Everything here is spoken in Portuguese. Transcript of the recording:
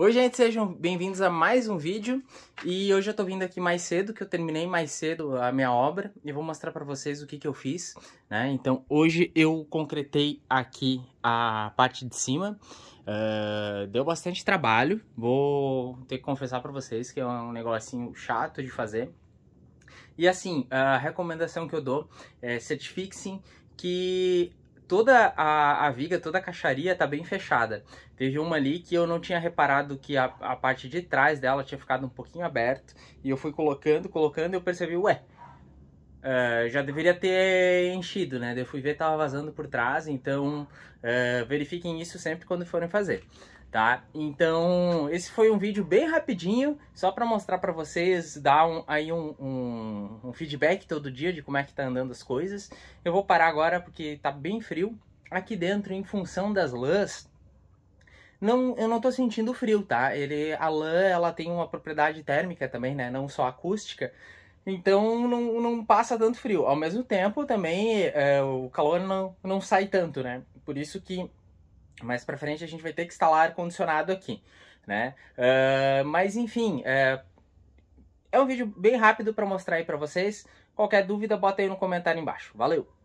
Oi gente, sejam bem-vindos a mais um vídeo e hoje eu tô vindo aqui mais cedo, que eu terminei mais cedo a minha obra e vou mostrar pra vocês o que que eu fiz, né? Então hoje eu concretei aqui a parte de cima, uh, deu bastante trabalho, vou ter que confessar pra vocês que é um negocinho chato de fazer. E assim, a recomendação que eu dou é certifique-se que toda a, a viga, toda a caixaria tá bem fechada. Teve uma ali que eu não tinha reparado que a, a parte de trás dela tinha ficado um pouquinho aberto. E eu fui colocando, colocando e eu percebi, ué, Uh, já deveria ter enchido, né? Eu fui ver, tava vazando por trás, então uh, verifiquem isso sempre quando forem fazer, tá? Então, esse foi um vídeo bem rapidinho, só para mostrar para vocês, dar um, aí um, um, um, feedback todo dia de como é que tá andando as coisas. Eu vou parar agora porque tá bem frio. Aqui dentro, em função das lãs, não, eu não tô sentindo frio, tá? Ele, a lã, ela tem uma propriedade térmica também, né? Não só acústica, então não, não passa tanto frio. Ao mesmo tempo, também é, o calor não, não sai tanto, né? Por isso que mais para frente a gente vai ter que instalar ar-condicionado aqui, né? Uh, mas enfim, é, é um vídeo bem rápido para mostrar aí para vocês. Qualquer dúvida, bota aí no comentário embaixo. Valeu!